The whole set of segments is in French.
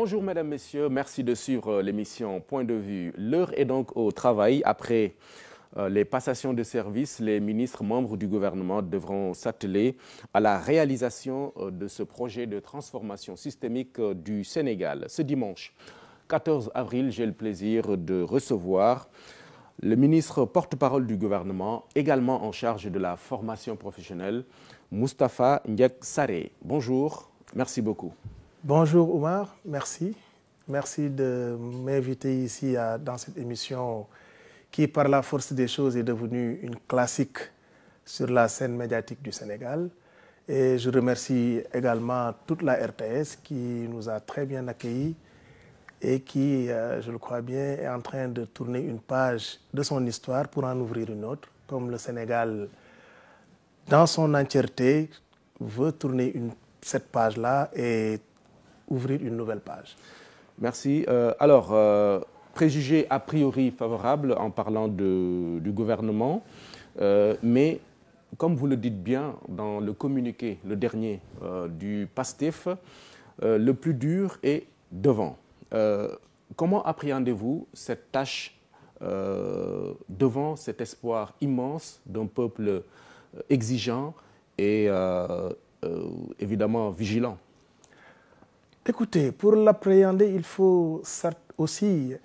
Bonjour mesdames, messieurs, merci de suivre euh, l'émission Point de vue. L'heure est donc au travail. Après euh, les passations de service, les ministres membres du gouvernement devront s'atteler à la réalisation euh, de ce projet de transformation systémique du Sénégal. Ce dimanche 14 avril, j'ai le plaisir de recevoir le ministre porte-parole du gouvernement, également en charge de la formation professionnelle, Mustapha Ndiak Sare. Bonjour, merci beaucoup. Bonjour Omar, merci. Merci de m'inviter ici dans cette émission qui, par la force des choses, est devenue une classique sur la scène médiatique du Sénégal. Et je remercie également toute la RTS qui nous a très bien accueillis et qui, euh, je le crois bien, est en train de tourner une page de son histoire pour en ouvrir une autre, comme le Sénégal, dans son entièreté, veut tourner une, cette page-là et ouvrir une nouvelle page. Merci. Euh, alors, euh, préjugé a priori favorable en parlant du gouvernement, euh, mais comme vous le dites bien dans le communiqué, le dernier du PASTEF, le plus dur est devant. comment appréhendez-vous cette tâche devant cet espoir immense d'un peuple exigeant et évidemment vigilant Écoutez, pour l'appréhender, il faut aussi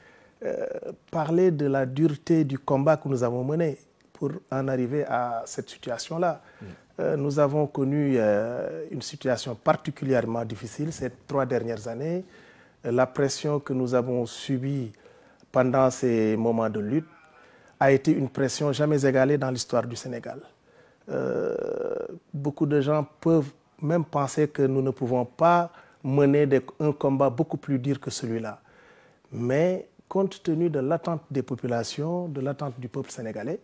euh, parler de la dureté du combat que nous avons mené pour en arriver à cette situation-là. Mm. Euh, nous avons connu euh, une situation particulièrement difficile ces trois dernières années. La pression que nous avons subie pendant ces moments de lutte a été une pression jamais égalée dans l'histoire du Sénégal. beaucoup de gens peuvent même penser que nous ne pouvons pas mener un combat beaucoup plus dur que celui-là. Mais compte tenu de l'attente des populations, de l'attente du peuple sénégalais,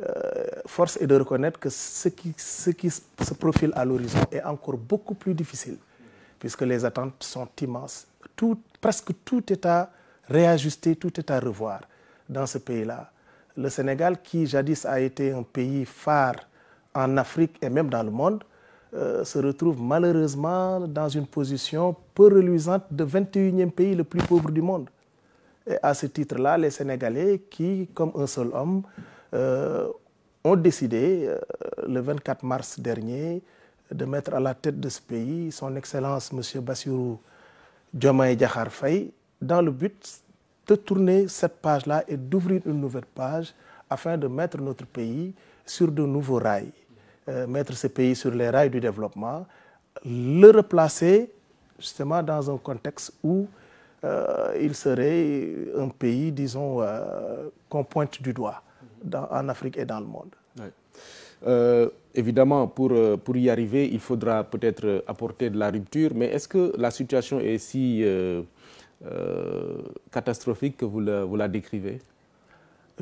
euh, force est de reconnaître que ce qui, se profile à l'horizon est encore beaucoup plus difficile, puisque les attentes sont immenses. presque tout est à réajuster, tout est à revoir dans ce pays-là. Le Sénégal, qui jadis a été un pays phare en Afrique et même dans le monde, euh, se retrouve malheureusement dans une position peu reluisante de 21e pays le plus pauvre du monde. Et à ce titre-là, les Sénégalais qui, comme un seul homme, euh, ont décidé euh, le 24 mars dernier de mettre à la tête de ce pays son Excellence M. Bassirou Diomaye Diakhar dans le but de tourner cette page-là et d'ouvrir une nouvelle page afin de mettre notre pays sur de nouveaux rails. Euh, mettre ce pays sur les rails du développement, le replacer justement dans un contexte où euh, il serait un pays, disons, euh, qu'on pointe du doigt en Afrique et dans le monde. évidemment, pour, pour y arriver, il faudra peut-être apporter de la rupture, mais est-ce que la situation est si catastrophique que vous vous la décrivez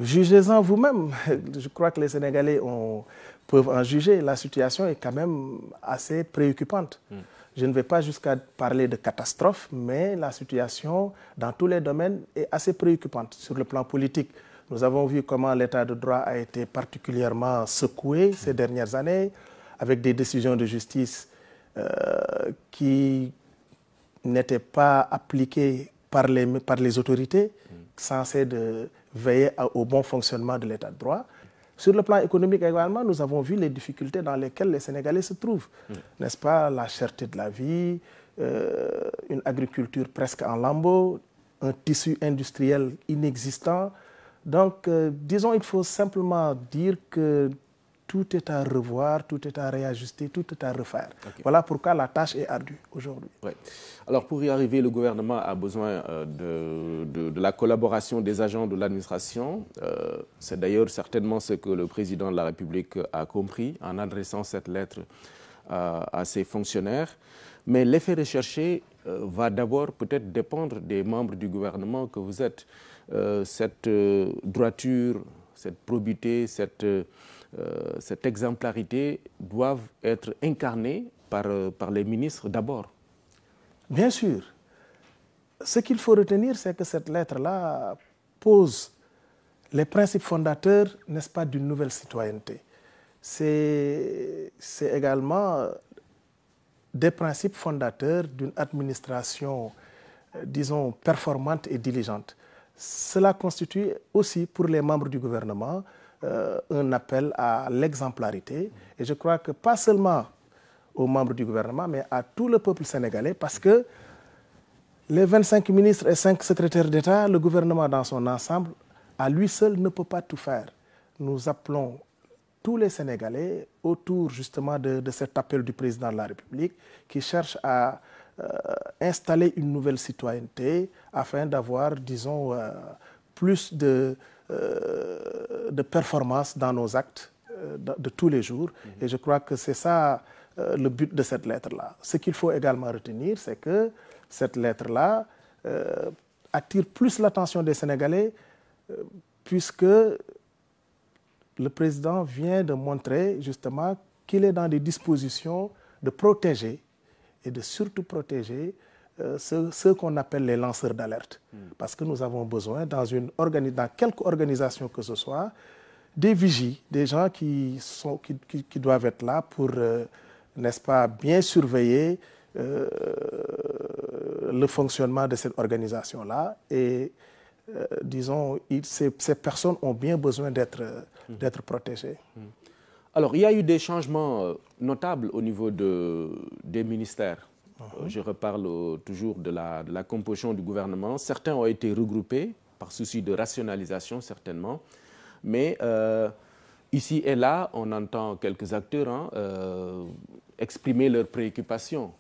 Jugez-en vous-même. Je crois que les Sénégalais ont, peuvent en juger. La situation est quand même assez préoccupante. Mm. Je ne vais pas jusqu'à parler de catastrophe, mais la situation dans tous les domaines est assez préoccupante. Sur le plan politique, nous avons vu comment l'état de droit a été particulièrement secoué mm. ces dernières années, avec des décisions de justice euh, qui n'étaient pas appliquées par les, par les autorités, mm. censées de veiller au bon fonctionnement de l'État de droit. Sur le plan économique également, nous avons vu les difficultés dans lesquelles les Sénégalais se trouvent. N'est-ce pas La cherté de la vie, euh, une agriculture presque en lambeaux, un tissu industriel inexistant. Donc, euh, disons, il faut simplement dire que tout est à revoir, tout est à réajuster, tout est à refaire. Voilà pourquoi la tâche est ardue aujourd'hui. Alors pour y arriver, le gouvernement a besoin euh, de, la collaboration des agents de l'administration. Euh, c'est d'ailleurs certainement ce que le président de la République a compris en adressant cette lettre euh, à, ses fonctionnaires. Mais l'effet recherché va d'abord peut-être dépendre des membres du gouvernement que vous êtes. cette droiture, cette probité, cette euh, cette exemplarité doivent être incarnées par, euh, par les ministres d'abord. Bien sûr. Ce qu'il faut retenir, c'est que cette lettre-là pose les principes fondateurs, n'est-ce pas, d'une nouvelle citoyenneté. C'est également des principes fondateurs d'une administration, euh, disons, performante et diligente. Cela constitue aussi pour les membres du gouvernement euh, un appel à l'exemplarité. Et je crois que pas seulement aux membres du gouvernement, mais à tout le peuple sénégalais, parce que les 25 ministres et 5 secrétaires d'État, le gouvernement dans son ensemble, à lui seul ne peut pas tout faire. Nous appelons tous les Sénégalais autour justement de, cet appel du président de la République qui cherche à euh, installer une nouvelle citoyenneté afin d'avoir, disons, euh, plus de, de performance dans nos actes euh, de, tous les jours. Et je crois que c'est ça euh, le but de cette lettre-là. Ce qu'il faut également retenir, c'est que cette lettre-là euh, attire plus l'attention des Sénégalais puisque le président vient de montrer justement qu'il est dans des dispositions de protéger et de surtout protéger euh, ce qu'on appelle les lanceurs d'alerte. Hmm. Parce que nous avons besoin, dans, une dans quelque organisation que ce soit, des vigies, des gens qui, sont, qui, qui, doivent être là pour, euh, n'est-ce pas, bien surveiller euh, le fonctionnement de cette organisation-là. Et disons, ces, ces, personnes ont bien besoin d'être hmm. d'être protégées. Hmm. Alors, il y a eu des changements notables au niveau de, des ministères. Mhm. Je reparle euh, toujours de la, composition du gouvernement. Certains ont été regroupés par souci de rationalisation, certainement. Mais euh, ici et là, on entend quelques acteurs hein, euh, exprimer leurs préoccupations.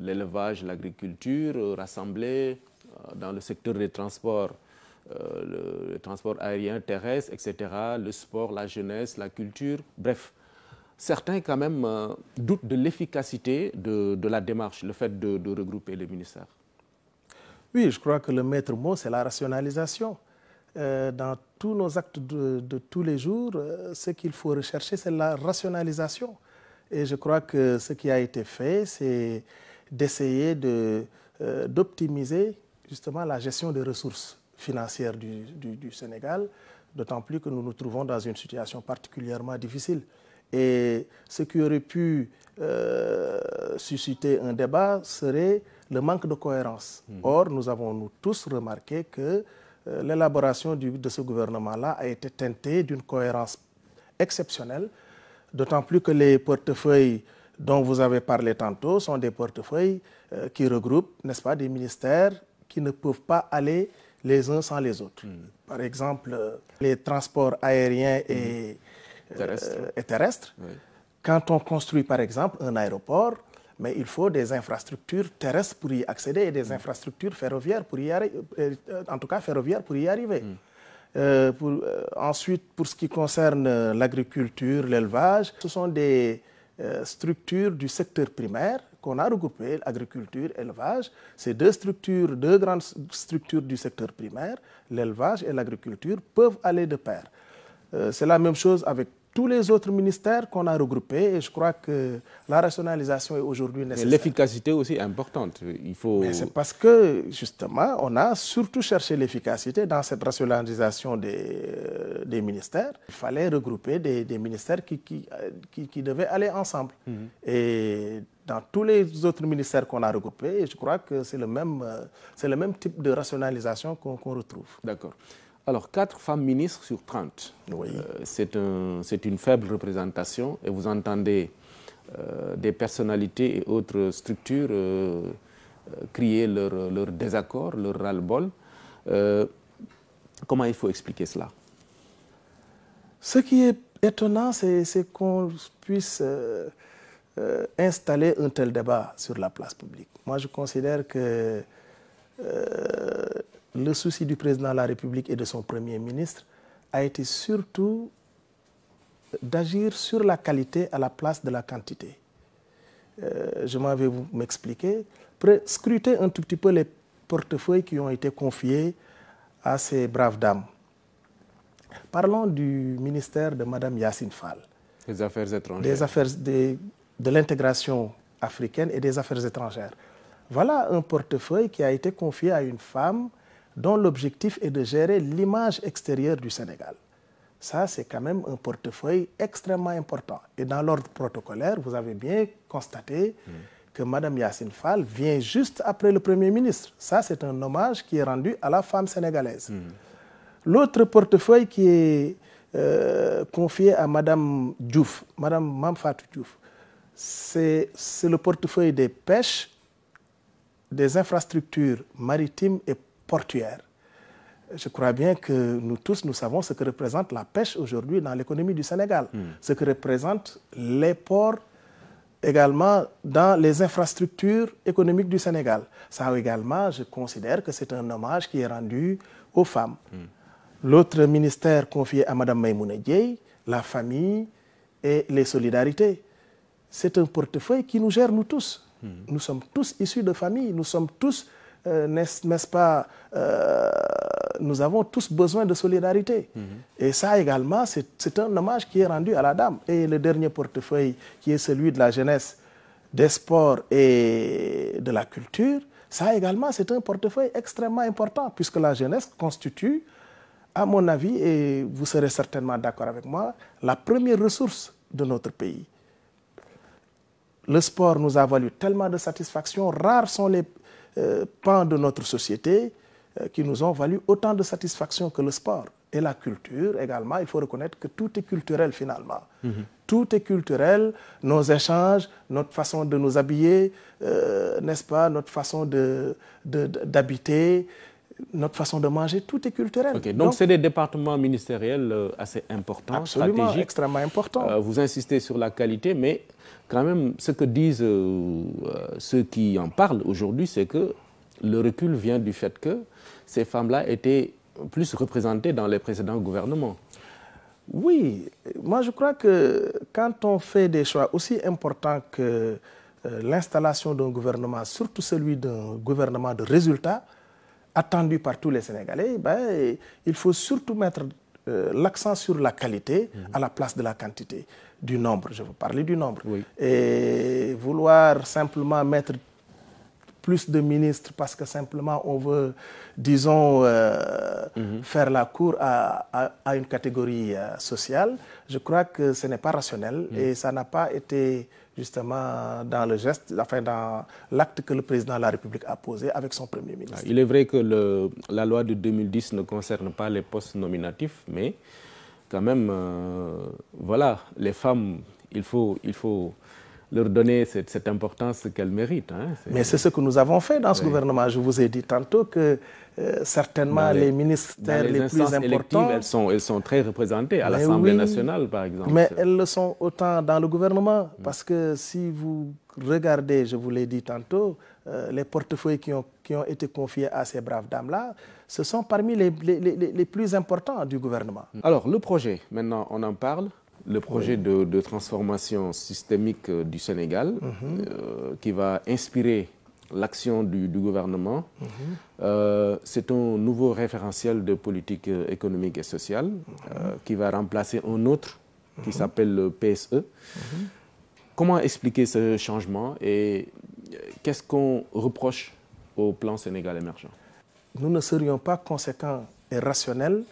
L'élevage, l'agriculture, rassembler dans le secteur des transports, le, le transport aérien, terrestre, etc., le sport, la jeunesse, la culture, bref certains quand même euh, doutent de l'efficacité de, la démarche, le fait de, regrouper les ministères. Oui, je crois que le maître mot, c'est la rationalisation. Euh, dans tous nos actes de, tous les jours, euh, ce qu'il faut rechercher, c'est la rationalisation. Et je crois que ce qui a été fait, c'est d'essayer d'optimiser justement la gestion des ressources financières du Sénégal, d'autant plus que nous nous trouvons dans une situation particulièrement difficile. Et ce qui aurait pu euh, susciter un débat serait le manque de cohérence. Mhm. Or, nous avons nous tous remarqué que euh, l'élaboration de ce gouvernement-là a été teintée d'une cohérence exceptionnelle, d'autant plus que les portefeuilles dont vous avez parlé tantôt sont des portefeuilles euh, qui regroupent, n'est-ce pas, des ministères qui ne peuvent pas aller les uns sans les autres. Mhm. Par exemple, les transports aériens et... Mhm terrestre. Euh, et terrestre. Quand on construit par exemple un aéroport, mais il faut des infrastructures terrestres pour y accéder et des mm. infrastructures ferroviaires pour y arriver, euh, en tout cas pour y arriver. Mm. Euh, ensuite, pour ce qui concerne l'agriculture, l'élevage, ce sont des structures du secteur primaire qu'on a regroupées, agriculture, élevage. Ces deux structures, deux grandes structures du secteur primaire, l'élevage et l'agriculture, peuvent aller de pair. C'est la même chose avec tous les autres ministères qu'on a regroupés. Et je crois que la rationalisation est aujourd'hui nécessaire. Mais l'efficacité aussi est importante. Il faut... c'est parce que, justement, on a surtout cherché l'efficacité dans cette rationalisation des, euh, des, ministères. Il fallait regrouper des, ministères euh, qui qui, devaient aller ensemble. Mhm. Et dans tous les autres ministères qu'on a regroupés, je crois que c'est le, même, euh, le même type de rationalisation qu'on retrouve. D'accord. Alors, 4 femmes ministres sur 30. Euh, c'est une faible représentation et vous entendez euh, des personnalités et autres structures euh, crier leur, désaccord, leur ras-le-bol. comment il faut expliquer cela Ce qui est étonnant, c'est qu'on puisse installer un tel débat sur la place publique. Moi, je considère que le souci du président de la République et de son Premier ministre a été surtout d'agir sur la qualité à la place de la quantité. Euh, je m'en vais vous m'expliquer. Scruter un tout petit peu les portefeuilles qui ont été confiés à ces braves dames. Parlons du ministère de Mme Yacine Fall. Des affaires étrangères. Des affaires de l'intégration africaine et des affaires étrangères. Voilà un portefeuille qui a été confié à une femme dont l'objectif est de gérer l'image extérieure du Sénégal. Ça, c'est quand même un portefeuille extrêmement important. Et dans l'ordre protocolaire, vous avez bien constaté que Mme Yacine Fall vient juste après le Premier ministre. Ça, c'est un hommage qui est rendu à la femme sénégalaise. L'autre portefeuille qui est euh, confié à Mme Diouf, Mme Mamfatou Diouf, c'est le portefeuille des pêches, des infrastructures maritimes et portuaire. Je crois bien que nous tous, nous savons ce que représente la pêche aujourd'hui dans l'économie du Sénégal, hmm. ce que représentent les ports également dans les infrastructures économiques du Sénégal. Ça également, je considère que c'est un hommage qui est rendu aux femmes. Hmm. L'autre ministère confié à Mme Maïmouna la famille et les solidarités. C'est un portefeuille qui nous gère, nous tous. Hmm. Nous sommes tous issus de familles, nous sommes tous euh, n'est-ce pas, euh, nous avons tous besoin de solidarité. Mhm. Et ça également, c'est un hommage qui est rendu à la dame. Et le dernier portefeuille, qui est celui de la jeunesse, des sports et de la culture, ça également, c'est un portefeuille extrêmement important, puisque la jeunesse constitue, à mon avis, et vous serez certainement d'accord avec moi, la première ressource de notre pays. Le sport nous a valu tellement de satisfaction. Rares sont les, euh, de notre société euh, qui nous ont valu autant de satisfaction que le sport. Et la culture également, il faut reconnaître que tout est culturel finalement. Mhm. Tout est culturel, nos échanges, notre façon de nous habiller, euh, n'est-ce pas, notre façon d'habiter, de, d'habiter notre façon de manger, tout est culturel. donc, c'est des départements ministériels euh, assez importants, absolument, extrêmement importants. Euh, vous insistez sur la qualité, mais quand même, ce que disent euh, ceux qui en parlent aujourd'hui, c'est que le recul vient du fait que ces femmes-là étaient plus représentées dans les précédents gouvernements. Oui, moi je crois que quand on fait des choix aussi importants que l'installation d'un gouvernement, surtout celui d'un gouvernement de résultats, attendu par tous les Sénégalais, ben, il faut surtout mettre euh, l'accent sur la qualité mhm. à la place de la quantité, du nombre. Je veux parler du nombre. Et vouloir simplement mettre plus de ministres parce que simplement on veut, disons, euh, mhm. faire la cour à, une catégorie euh, sociale, je crois que ce n'est pas rationnel mhm. et ça n'a pas été justement dans le geste, enfin dans l'acte que le président de la République a posé avec son premier ministre. Ah, il est vrai que le, la loi de 2010 ne concerne pas les postes nominatifs, mais quand même, euh, voilà, les femmes, il faut, il faut, leur donner cette, importance qu'elles méritent. Hein. Mais c'est ce que nous avons fait dans ce gouvernement. Je vous ai dit tantôt que euh, certainement les, ministères les, plus importants... Elles sont, elles sont très représentées à l'Assemblée nationale, par exemple. Mais elles le sont autant dans le gouvernement, parce que si vous regardez, je vous l'ai dit tantôt, euh, les portefeuilles qui ont, qui ont été confiés à ces braves dames-là, ce sont parmi les, les, les, les, plus importants du gouvernement. Alors, le projet, maintenant, on en parle le projet de, transformation systémique euh, du Sénégal mhm. euh, qui va inspirer l'action du, gouvernement. Mhm. Euh, c'est un nouveau référentiel de politique économique et sociale mhm. qui va remplacer un autre qui s'appelle le PSE. Comment expliquer ce changement et qu'est-ce qu'on reproche au plan Sénégal émergent Nous ne serions pas conséquents et rationnels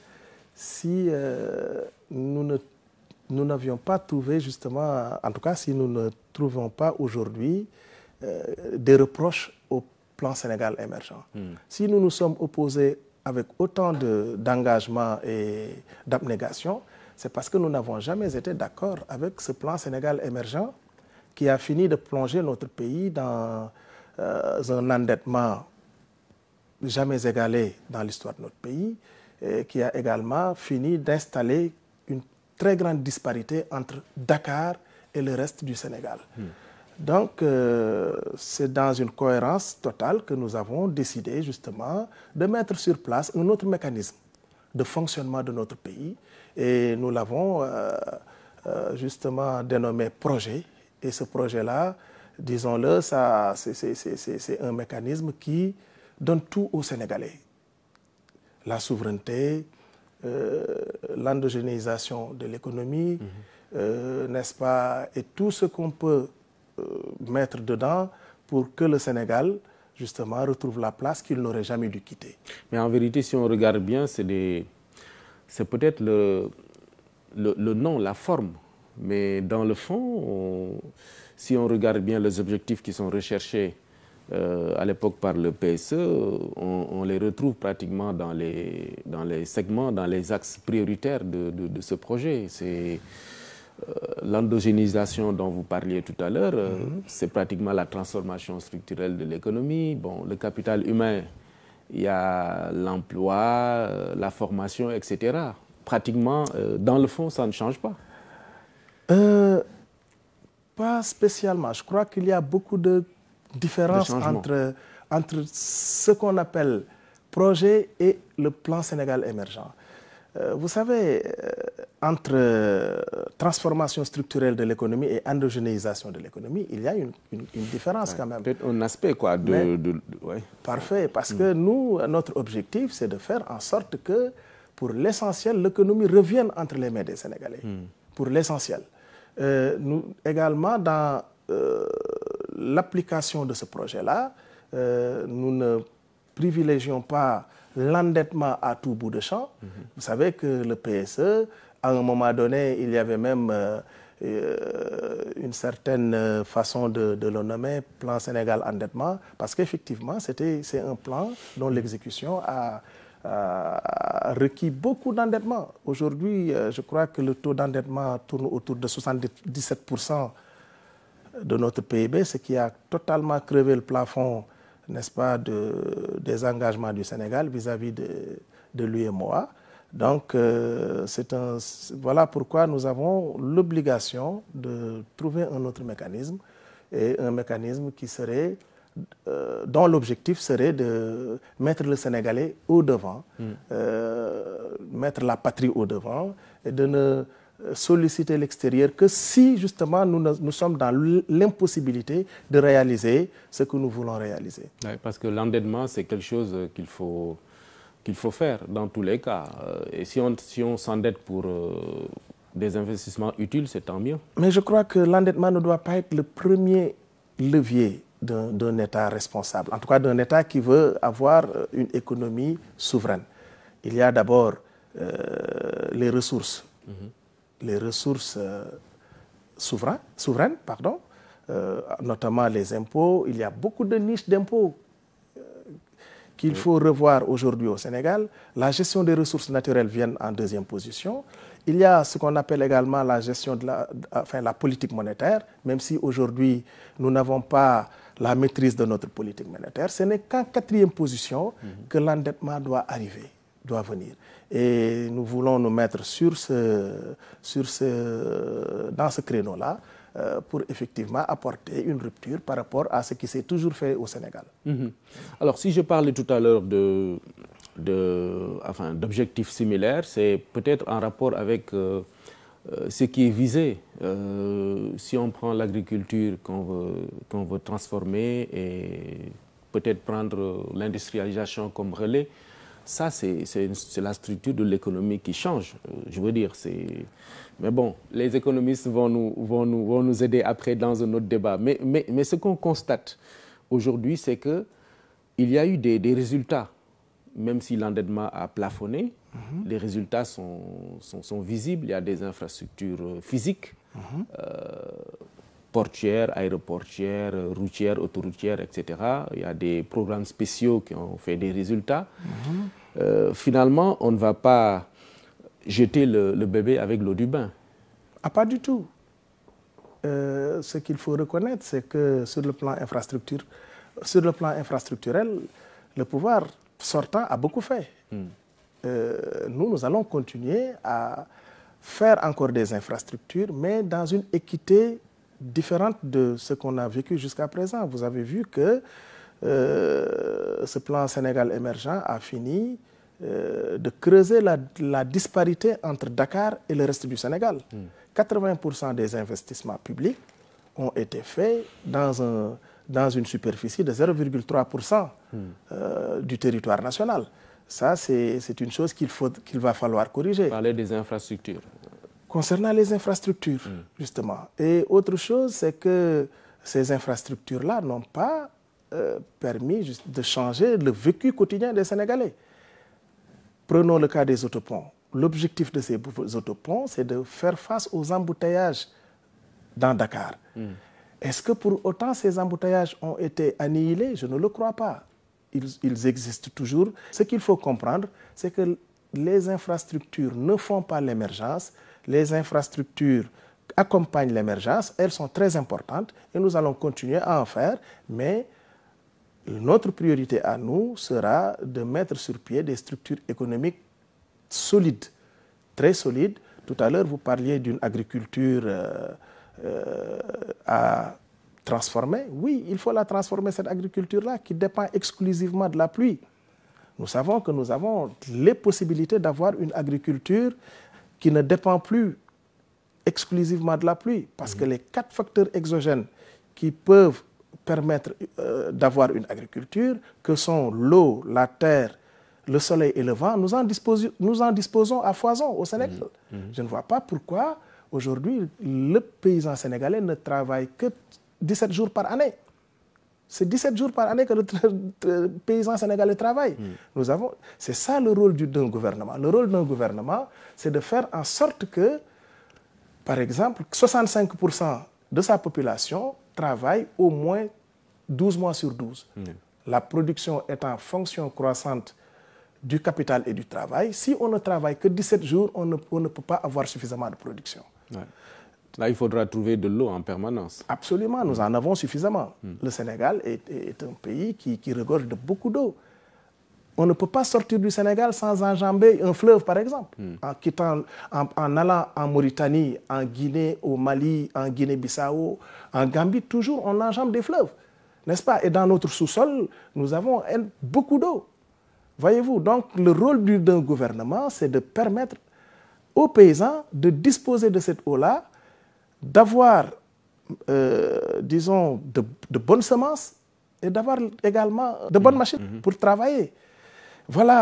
si nous ne nous n'avions pas trouvé justement, en tout cas si nous ne trouvons pas aujourd'hui, euh, des reproches au plan Sénégal émergent. Hmm. Si nous nous sommes opposés avec autant d'engagement et d'abnégation, c'est parce que nous n'avons jamais été d'accord avec ce plan Sénégal émergent qui a fini de plonger notre pays dans euh, un endettement jamais égalé dans l'histoire de notre pays, et qui a également fini d'installer très grande disparité entre Dakar et le reste du Sénégal. Donc, euh, c'est dans une cohérence totale que nous avons décidé justement de mettre sur place un autre mécanisme de fonctionnement de notre pays. Et nous l'avons euh, euh, justement dénommé projet. Et ce projet-là, disons-le, c'est un mécanisme qui donne tout aux Sénégalais. La souveraineté, euh, l'endogénéisation de l'économie, mhm. euh, n'est-ce pas, et tout ce qu'on peut euh, mettre dedans pour que le Sénégal justement, retrouve la place qu'il n'aurait jamais dû quitter. Mais en vérité, si on regarde bien, c'est des... peut-être le... le, nom, la forme. Mais dans le fond, si on regarde bien les objectifs qui sont recherchés euh, à l'époque par le PSE, on, les retrouve pratiquement dans les, dans les segments, dans les axes prioritaires de, ce projet. C'est euh, l'endogénisation dont vous parliez tout à l'heure, euh, mm-hmm. c'est pratiquement la transformation structurelle de l'économie. Bon, le capital humain, il y a l'emploi, la formation, etc. Pratiquement, dans le fond, ça ne change pas. Pas spécialement. Je crois qu'il y a beaucoup de différence entre, entre ce qu'on appelle projet et le plan Sénégal émergent. Euh, vous savez, euh, entre euh, transformation structurelle de l'économie et endogénéisation de l'économie, il y a une, différence quand même. Peut-être un aspect quoi. Parfait, parce que hmm. nous, notre objectif, c'est de faire en sorte que, pour l'essentiel, l'économie revienne entre les mains des Sénégalais. Hmm. Pour l'essentiel. nous également, dans l'application de ce projet-là, euh, nous ne privilégions pas l'endettement à tout bout de champ. Mhm. Vous savez que le PSE, à un moment donné, il y avait même euh, euh, une certaine façon de, le nommer, plan Sénégal endettement, parce qu'effectivement, c'est un plan dont l'exécution a, a, requis beaucoup d'endettement. Aujourd'hui, je crois que le taux d'endettement tourne autour de 77 de notre PIB, e ce qui a totalement crevé le plafond, n'est-ce pas, de, des engagements du Sénégal vis-à-vis de de, et moi Donc, euh, c'est un, voilà pourquoi nous avons l'obligation de trouver un autre mécanisme, et un mécanisme qui serait, euh, dont l'objectif serait de mettre le Sénégalais au devant, hmm. euh, mettre la patrie au devant, et de ne solliciter l'extérieur que si justement nous, nous sommes dans l'impossibilité de réaliser ce que nous voulons réaliser. parce que l'endettement, c'est quelque chose qu'il faut, qu'il faut faire dans tous les cas. Euh, et si on si s'endette pour euh, des investissements utiles, c'est tant mieux. Mais je crois que l'endettement ne doit pas être le premier levier d'un État responsable, en tout cas d'un État qui veut avoir euh, une économie souveraine. Il y a d'abord les ressources. Mhm les ressources euh, souveraines, pardon, euh, notamment les impôts. Il y a beaucoup de niches d'impôts euh, qu'il faut revoir aujourd'hui au Sénégal. La gestion des ressources naturelles vient en deuxième position. Il y a ce qu'on appelle également la gestion de la, enfin, la politique monétaire, même si aujourd'hui nous n'avons pas la maîtrise de notre politique monétaire. Ce n'est qu'en quatrième position mhm. que l'endettement doit arriver, doit venir. Et nous voulons nous mettre sur ce, sur ce, dans ce créneau-là euh, pour effectivement apporter une rupture par rapport à ce qui s'est toujours fait au Sénégal. Mhm. Alors, si je parlais tout à l'heure de, enfin, d'objectifs similaires, c'est peut-être en rapport avec euh, euh, ce qui est visé. si on prend l'agriculture qu'on veut transformer et peut-être prendre l'industrialisation comme relais, ça, c'est la structure de l'économie qui change. Euh, je veux dire, Mais bon, les économistes vont nous, aider après dans un autre débat. Mais, ce qu'on constate aujourd'hui, c'est qu'il y a eu des, résultats. Même si l'endettement a plafonné, mhm. les résultats sont, visibles. Il y a des infrastructures euh, physiques. Mhm. Euh, portières, aéroportières, routières, autoroutières, etc. Il y a des programmes spéciaux qui ont fait des résultats. Mhm. Euh, finalement, on ne va pas jeter le, bébé avec l'eau du bain. Ah, pas du tout. Euh, ce qu'il faut reconnaître, c'est que sur le, plan infrastructure, sur le plan infrastructurel, le pouvoir sortant a beaucoup fait. Hmm. Euh, nous, nous allons continuer à faire encore des infrastructures, mais dans une équité différente de ce qu'on a vécu jusqu'à présent. Vous avez vu que euh, ce plan Sénégal émergent a fini euh, de creuser la, disparité entre Dakar et le reste du Sénégal. 80% hmm. des investissements publics ont été faits dans, un, dans une superficie de 0,3% euh, hmm. du territoire national. Ça, c'est une chose qu'il va falloir corriger. Parler des infrastructures. Concernant les infrastructures, hmm. justement. Et autre chose, c'est que ces infrastructures-là n'ont pas euh, permis de changer le vécu quotidien des Sénégalais. Prenons le cas des autoponts. L'objectif de ces autoponts, c'est de faire face aux embouteillages dans Dakar. Hmm. Est-ce que pour autant ces embouteillages ont été annihilés Je ne le crois pas. Ils, ils existent toujours. Ce qu'il faut comprendre, c'est que les infrastructures ne font pas l'émergence. Les infrastructures accompagnent l'émergence. Elles sont très importantes et nous allons continuer à en faire, mais notre priorité à nous sera de mettre sur pied des structures économiques solides, très solides. Tout à l'heure, vous parliez d'une agriculture euh, euh, à transformer. Oui, il faut la transformer, cette agriculture-là, qui dépend exclusivement de la pluie. Nous savons que nous avons les possibilités d'avoir une agriculture qui ne dépend plus exclusivement de la pluie, parce que mmh. les quatre facteurs exogènes qui peuvent permettre euh, d'avoir une agriculture, que sont l'eau, la terre, le soleil et le vent, nous en, nous en disposons à foison au Sénégal. Mmh. Mmh. Je ne vois pas pourquoi aujourd'hui le paysan sénégalais ne travaille que 17 jours par année. C'est 17 jours par année que le paysan sénégalais travaille. Mmh. avons, c'est ça le rôle d'un gouvernement. Le rôle d'un gouvernement, c'est de faire en sorte que, par exemple, 65% de sa population travaille au moins 12 mois sur 12. Mm. La production est en fonction croissante du capital et du travail. Si on ne travaille que 17 jours, on ne, peut pas avoir suffisamment de production. Là, il faudra trouver de l'eau en permanence. Absolument, nous mm. en avons suffisamment. Mm. Le Sénégal est, un pays qui, regorge de beaucoup d'eau. On ne peut pas sortir du Sénégal sans enjamber un fleuve, par exemple, en, quittant, en, en, allant en Mauritanie, en Guinée, au Mali, en Guinée-Bissau, en Gambie. Toujours, on enjambe des fleuves n'est-ce pas Et dans notre sous-sol, nous avons beaucoup d'eau. Voyez-vous, donc le rôle d'un gouvernement, c'est de permettre aux paysans de disposer de cette eau-là, d'avoir, euh, disons, de, bonnes semences et d'avoir également de bonnes mmh. machines mmh. pour travailler. Voilà,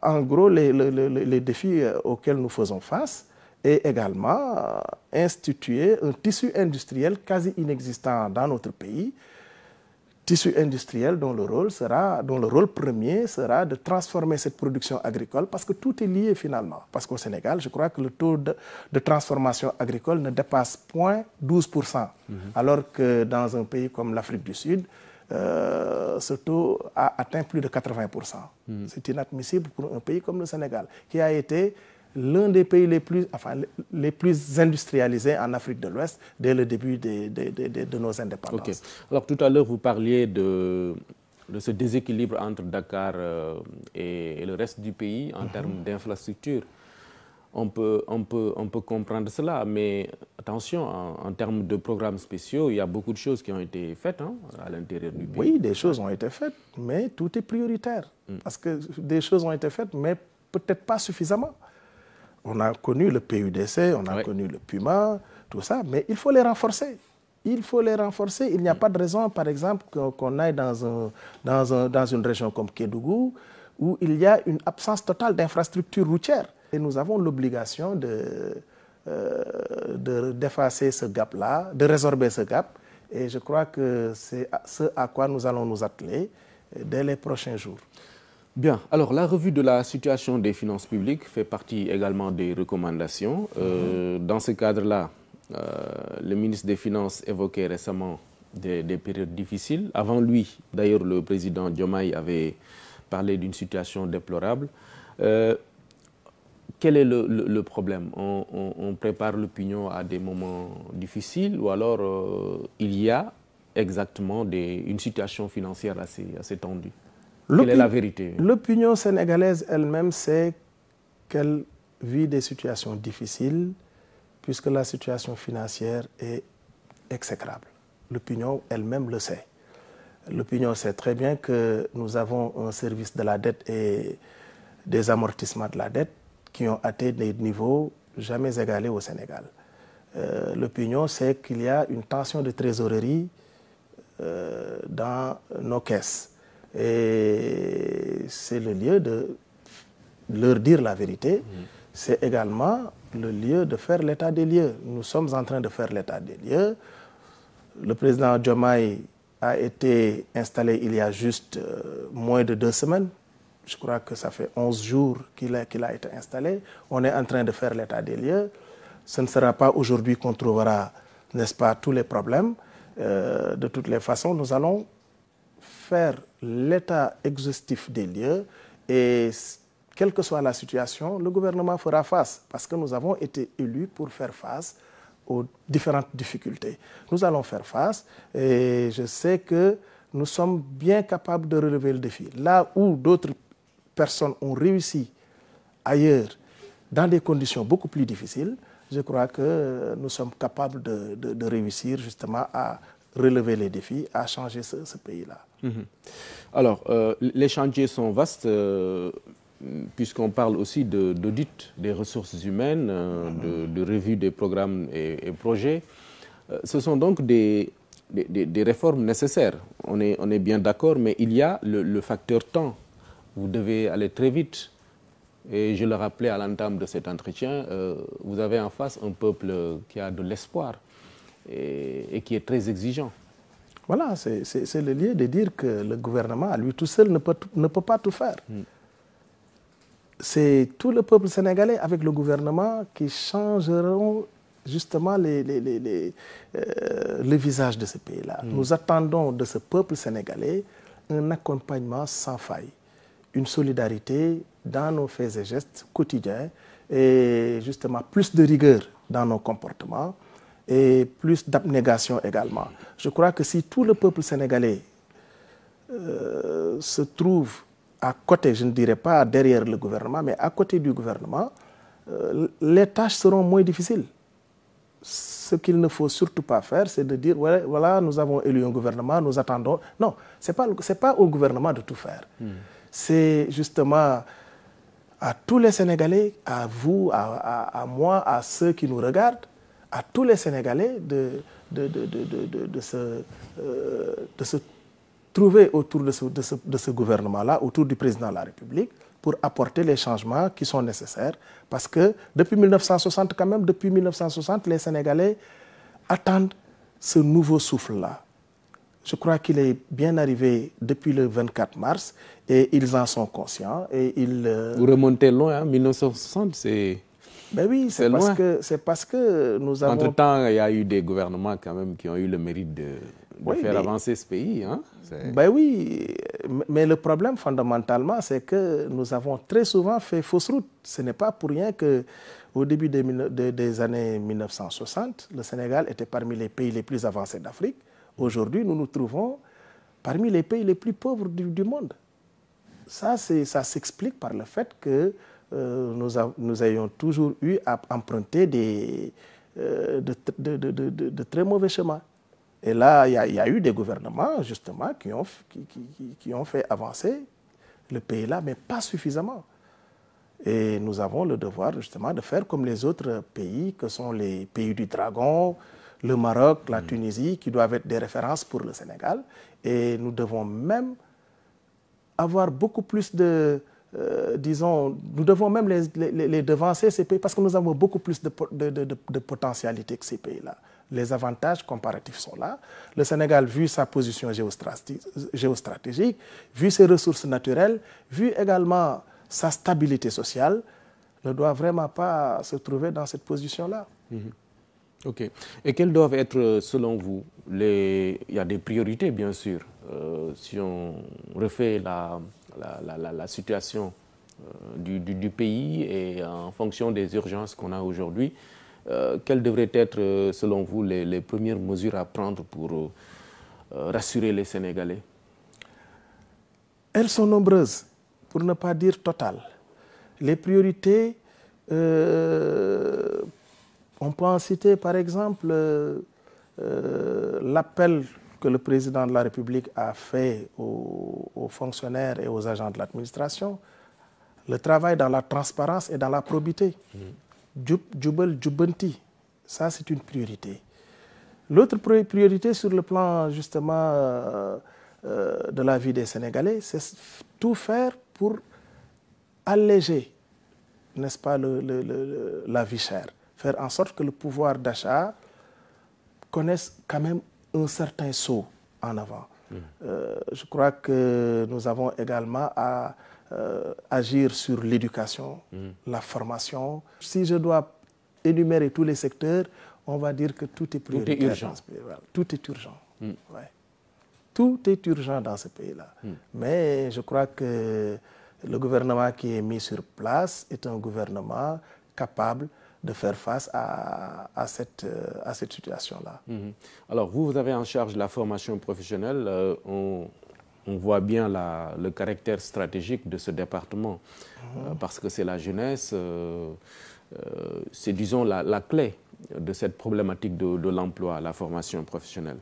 en gros, les défis euh, auxquels nous faisons face et également euh, instituer un tissu industriel quasi inexistant dans notre pays tissu industriel dont le rôle sera, dont le rôle premier sera de transformer cette production agricole parce que tout est lié finalement. Parce qu'au Sénégal, je crois que le taux de, transformation agricole ne dépasse point 12%, mhm. alors que dans un pays comme l'Afrique du Sud, euh, ce taux a atteint plus de 80%. Mhm. C'est inadmissible pour un pays comme le Sénégal, qui a été l'un des pays les plus, enfin, les plus industrialisés en Afrique de l'Ouest dès le début de, nos indépendances. Alors tout à l'heure, vous parliez de, ce déséquilibre entre Dakar euh, et, le reste du pays en mhm. termes d'infrastructure. On peut, on, peut, on peut, comprendre cela, mais attention, en, termes de programmes spéciaux, il y a beaucoup de choses qui ont été faites hein, à l'intérieur du pays. Oui, des choses ont été faites, mais tout est prioritaire. Mm. Parce que des choses ont été faites, mais peut-être pas suffisamment. On a connu le PUDC, on a connu le Puma, tout ça, mais il faut les renforcer. Il faut les renforcer. Il n'y a mm. pas de raison, par exemple, qu'on aille dans, dans, une région comme Kédougou, où il y a une absence totale d'infrastructures routières. Et nous avons l'obligation de, euh, d'effacer ce gap-là, de résorber ce gap. Et je crois que c'est ce à quoi nous allons nous atteler euh, dès les prochains jours. Bien, alors la revue de la situation des finances publiques fait partie également des recommandations. Euh, mhm. Dans ce cadre-là, euh, le ministre des Finances évoquait récemment des, périodes difficiles. Avant lui, d'ailleurs, le président Diomaye avait parlé d'une situation déplorable. Euh, quel est le, problème on, on, prépare l'opinion à des moments difficiles ou alors il y a exactement une situation financière assez tendue quelle la vérité L'opinion sénégalaise elle-même sait qu'elle vit des situations difficiles puisque la situation financière est exécrable. L'opinion elle-même le sait. L'opinion sait très bien que nous avons un service de la dette et des amortissements de la dette qui ont atteint des niveaux jamais égalés au Sénégal. Euh, l'opinion sait qu'il y a une tension de trésorerie euh, dans nos caisses. Et c'est le lieu de leur dire la vérité. Mm. C'est également le lieu de faire l'état des lieux. Nous sommes en train de faire l'état des lieux. Le président Diomaye a été installé il y a juste euh, moins de deux semaines. Je crois que ça fait 11 jours qu'il a, a, été installé. On est en train de faire l'état des lieux. Ce ne sera pas aujourd'hui qu'on trouvera, n'est-ce pas, tous les problèmes. Euh, de toutes les façons, nous allons faire l'état exhaustif des lieux et quelle que soit la situation, le gouvernement fera face parce que nous avons été élus pour faire face aux différentes difficultés. Nous allons faire face et je sais que nous sommes bien capables de relever le défi. Là où d'autres personnes ont réussi ailleurs, dans des conditions beaucoup plus difficiles, je crois que euh, nous sommes capables de, de, réussir justement à relever les défis, à changer ce, pays-là. Mhm. Alors, euh, les chantiers sont vastes, euh, puisqu'on parle aussi d'audit des ressources humaines, euh, de, revue des programmes et, projets. ce sont donc des, des, réformes nécessaires. On est, on est bien d'accord, mais il y a le, le, facteur temps. Vous devez aller très vite. Et je le rappelais à l'entame de cet entretien, vous avez en face un peuple qui a de l'espoir et, qui est très exigeant. Voilà, c'est le lieu de dire que le gouvernement, lui tout seul, ne peut, pas tout faire. Hmm. C'est tout le peuple sénégalais avec le gouvernement qui changeront justement les, les, euh, le visage de ce pays-là. Hmm. Nous attendons de ce peuple sénégalais un accompagnement sans faille, une solidarité dans nos faits et gestes quotidiens et justement plus de rigueur dans nos comportements et plus d'abnégation également. Je crois que si tout le peuple sénégalais euh, se trouve à côté, je ne dirais pas derrière le gouvernement, mais à côté du gouvernement, euh, les tâches seront moins difficiles. Ce qu'il ne faut surtout pas faire, c'est de dire, voilà, nous avons élu un gouvernement, nous attendons. Non, ce n'est pas, pas au gouvernement de tout faire. Hmm. C'est justement à tous les Sénégalais, à vous, à moi, à ceux qui nous regardent, à tous les Sénégalais de, de, de, de, de se, euh, se, trouver autour de ce, ce gouvernement-là, autour du président de la République, pour apporter les changements qui sont nécessaires. Parce que depuis 1960, quand même, depuis 1960, les Sénégalais attendent ce nouveau souffle-là. Je crois qu'il est bien arrivé depuis le 24 mars et ils en sont conscients. Et ils, euh, Vous remontez loin, 1960, hein. c'est... Ben oui, c'est parce, que, parce que nous avons... Entre-temps, il y a eu des gouvernements quand même qui ont eu le mérite de, faire avancer ce pays. Hein? Ben oui, mais le problème fondamentalement, c'est que nous avons très souvent fait fausse route. Ce n'est pas pour rien que au début des, des années 1960, le Sénégal était parmi les pays les plus avancés d'Afrique. Aujourd'hui, nous nous trouvons parmi les pays les plus pauvres du, du monde. Ça, ça s'explique par le fait que euh, nous, nous, ayons toujours eu à emprunter des, euh, de, très mauvais chemins. Et là, il y, a eu des gouvernements, justement, qui ont, qui, qui ont fait avancer le pays-là, mais pas suffisamment. Et nous avons le devoir, justement, de faire comme les autres pays, que sont les pays du dragon, le Maroc, la mm. Tunisie, qui doivent être des références pour le Sénégal. Et nous devons même avoir beaucoup plus de, euh, disons, nous devons même les, les, devancer, ces pays, parce que nous avons beaucoup plus de, potentialités que ces pays-là. Les avantages comparatifs sont là. Le Sénégal, vu sa position géostratégique, vu ses ressources naturelles, vu également sa stabilité sociale, ne doit vraiment pas se trouver dans cette position-là. Mm-hmm. OK. Et quelles doivent être, selon vous, les... il y a des priorités, bien sûr, euh, si on refait la, la, situation euh, du, pays et en fonction des urgences qu'on a aujourd'hui, euh, quelles devraient être, euh, selon vous, les, premières mesures à prendre pour rassurer les Sénégalais Elles sont nombreuses, pour ne pas dire totales. Les priorités, on peut en citer par exemple l'appel que le président de la République a fait aux, fonctionnaires et aux agents de l'administration, le travail dans la transparence et dans la probité. Mmh. du ça c'est une priorité. L'autre priorité sur le plan justement euh, euh, de la vie des Sénégalais, c'est tout faire pour alléger, n'est-ce pas, la vie chère. Faire en sorte que le pouvoir d'achat connaisse quand même un certain saut en avant. Euh, je crois que nous avons également à euh, agir sur l'éducation, mm. la formation. Si je dois énumérer tous les secteurs, on va dire que tout est Tout urgent. Tout est urgent. Mm. Tout est urgent dans ce pays-là. Mm. Mais je crois que le gouvernement qui est mis sur place est un gouvernement capable de faire face à, cette, euh, à cette situation-là. Mhm. Alors, vous, vous avez en charge la formation professionnelle. Euh, on, voit bien le caractère stratégique de ce département, euh, mhm. parce que c'est la jeunesse, c'est, disons, la, clé de cette problématique de, l'emploi, la formation professionnelle.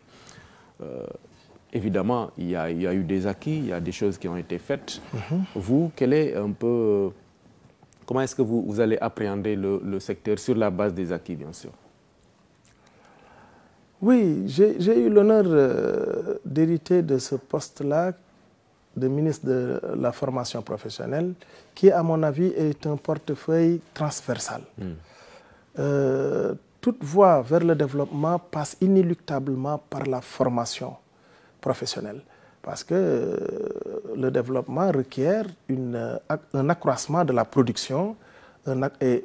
évidemment, il y, a, eu des acquis, il y a des choses qui ont été faites. Mhm. Vous, quel est un peu Comment est-ce que vous, allez appréhender le, secteur sur la base des acquis, bien sûr Oui, j'ai eu l'honneur euh, d'hériter de ce poste-là de ministre de la formation professionnelle, qui, à mon avis, est un portefeuille transversal. Hmm. Euh, toute voie vers le développement passe inéluctablement par la formation professionnelle parce que euh, le développement requiert euh, un accroissement de la production et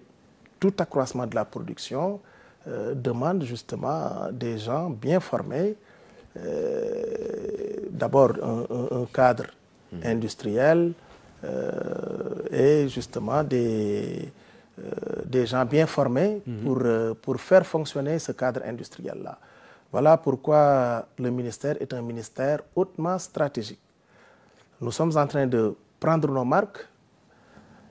tout accroissement de la production euh, demande justement des gens bien formés, d'abord un, cadre hmm. industriel et justement des, gens bien formés hmm. pour faire fonctionner ce cadre industriel-là. Voilà pourquoi le ministère est un ministère hautement stratégique. Nous sommes en train de prendre nos marques,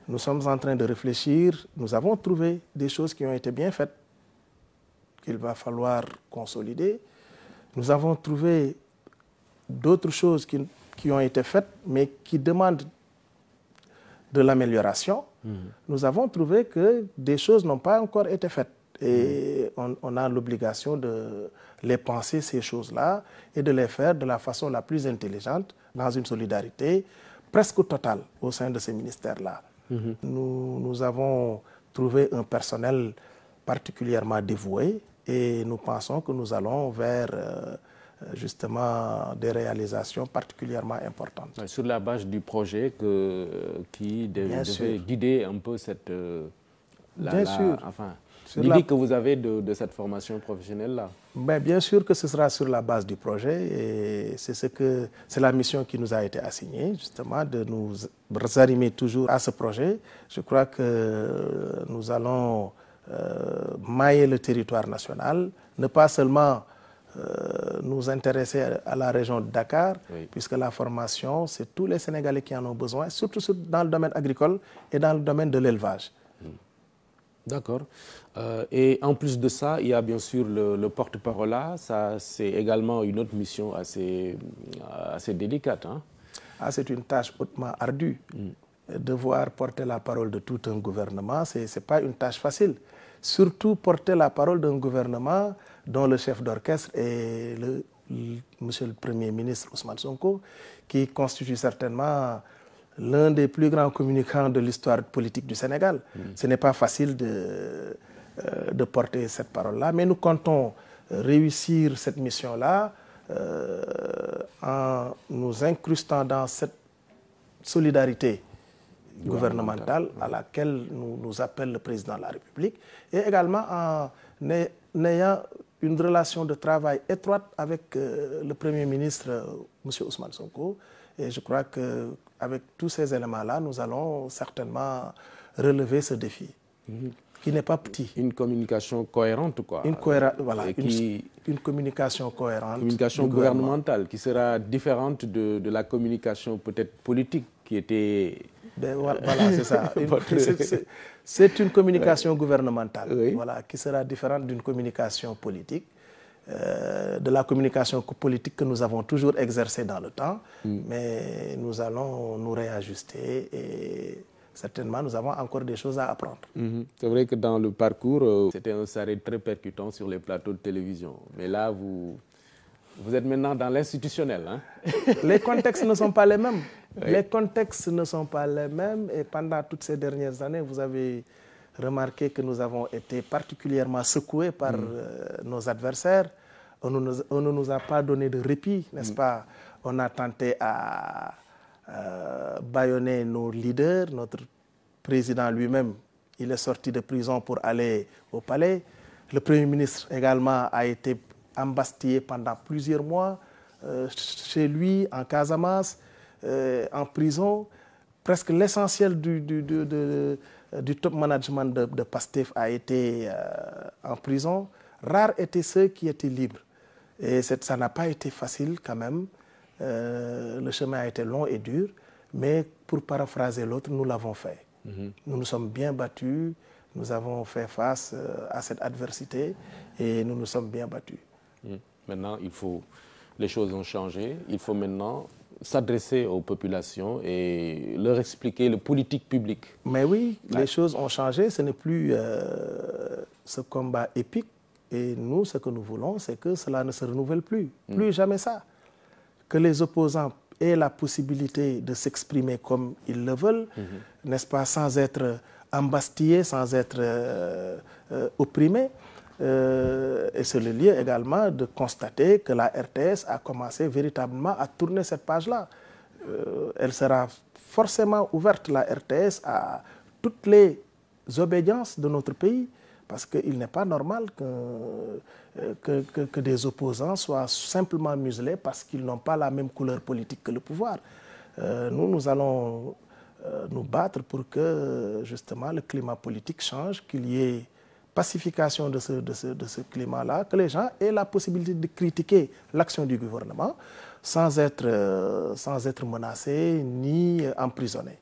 nous sommes en train de réfléchir, nous avons trouvé des choses qui ont été bien faites, qu'il va falloir consolider. Nous avons trouvé d'autres choses qui, ont été faites, mais qui demandent de l'amélioration. Hmm. Nous avons trouvé que des choses n'ont pas encore été faites. Et on, a l'obligation de les penser, ces choses-là, et de les faire de la façon la plus intelligente, dans une solidarité presque totale au sein de ces ministères-là. Mhm. nous, avons trouvé un personnel particulièrement dévoué et nous pensons que nous allons vers euh, justement des réalisations particulièrement importantes. Sur la base du projet qui devait, guider un peu cette... Euh, Bien sûr. Enfin, l'idée que vous avez de, cette formation professionnelle-là ben, Bien sûr que ce sera sur la base du projet et c'est ce que c'est la mission qui nous a été assignée, justement, de nous animer toujours à ce projet. Je crois que nous allons euh, mailler le territoire national, ne pas seulement euh, nous intéresser à la région de Dakar, puisque la formation, c'est tous les Sénégalais qui en ont besoin, surtout dans le domaine agricole et dans le domaine de l'élevage. D'accord. Euh, et en plus de ça, il y a bien sûr le, porte-parole Ça, c'est également une autre mission assez, assez délicate. Hein. Ah, c'est une tâche hautement ardue. Mm. Devoir porter la parole de tout un gouvernement, ce n'est pas une tâche facile. Surtout porter la parole d'un gouvernement dont le chef d'orchestre est le, le, monsieur le Premier ministre Ousmane Sonko, qui constitue certainement l'un des plus grands communicants de l'histoire politique du Sénégal. Hmm. Ce n'est pas facile de, euh, de porter cette parole-là, mais nous comptons euh, réussir cette mission-là euh, en nous incrustant dans cette solidarité gouvernementale à laquelle nous, nous appelle le président de la République, et également en ayant une relation de travail étroite avec le Premier ministre, M. Ousmane Sonko. Et je crois que avec tous ces éléments-là, nous allons certainement relever ce défi, qui n'est pas petit. Une communication cohérente, quoi. Une, communication cohérente. Une communication gouvernementale, qui sera différente de, la communication peut-être politique qui était... Ben, voilà, c'est ça. c'est une communication gouvernementale qui sera différente d'une communication politique. Euh, de la communication politique que nous avons toujours exercée dans le temps, mm. mais nous allons nous réajuster et certainement nous avons encore des choses à apprendre. Mm-hmm. C'est vrai que dans le parcours, euh, c'était un arrêt très percutant sur les plateaux de télévision. Mais là, vous, vous êtes maintenant dans l'institutionnel. Hein? les contextes ne sont pas les mêmes. Les contextes ne sont pas les mêmes. Et pendant toutes ces dernières années, vous avez Remarquez que nous avons été particulièrement secoués par mm. euh, nos adversaires. On ne, nous, a pas donné de répit, n'est-ce mm. pas On a tenté à euh, baïonner nos leaders. Notre président lui-même, il est sorti de prison pour aller au palais. Le Premier ministre également a été embastillé pendant plusieurs mois euh, chez lui, en Casamance, en prison. Presque l'essentiel du, de euh, du top management de, de PASTEF a été euh, en prison, rares étaient ceux qui étaient libres. Et ça n'a pas été facile quand même. Euh, le chemin a été long et dur, mais pour paraphraser l'autre, nous l'avons fait. Mhm. Nous nous sommes bien battus, nous avons fait face à cette adversité et nous nous sommes bien battus. Mhm. Maintenant, il faut... Les choses ont changé. Il faut maintenant s'adresser aux populations et leur expliquer le politique publique. Mais oui, les choses ont changé. Ce n'est plus euh, ce combat épique. Et nous, ce que nous voulons, c'est que cela ne se renouvelle plus. Mm. Plus jamais ça. Que les opposants aient la possibilité de s'exprimer comme ils le veulent, mm-hmm. n'est-ce pas, sans être embastillés, sans être euh, euh, opprimés. Euh, et c'est le lieu également de constater que la RTS a commencé véritablement à tourner cette page-là. Euh, elle sera forcément ouverte, la RTS, à toutes les obédiences de notre pays, parce qu'il n'est pas normal euh, que, que, des opposants soient simplement muselés parce qu'ils n'ont pas la même couleur politique que le pouvoir. nous, nous allons nous battre pour que justement le climat politique change, qu'il y ait pacification de ce, de ce, climat-là, que les gens aient la possibilité de critiquer l'action du gouvernement sans être, euh, sans être menacés ni euh, emprisonnés.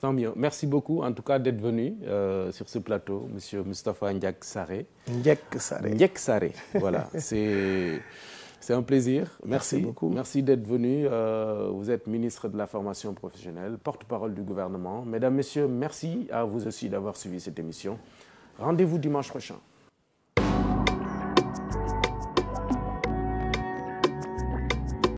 Tant mieux. Merci beaucoup, en tout cas, d'être venu euh, sur ce plateau, M. Mustapha Ndiak Saré. Ndiak Saré. Ndiak Saré, voilà. C'est... C'est un plaisir. Merci, beaucoup. Merci d'être venu. vous êtes ministre de la formation professionnelle, porte-parole du gouvernement. Mesdames, Messieurs, merci à vous aussi d'avoir suivi cette émission. Rendez-vous dimanche prochain.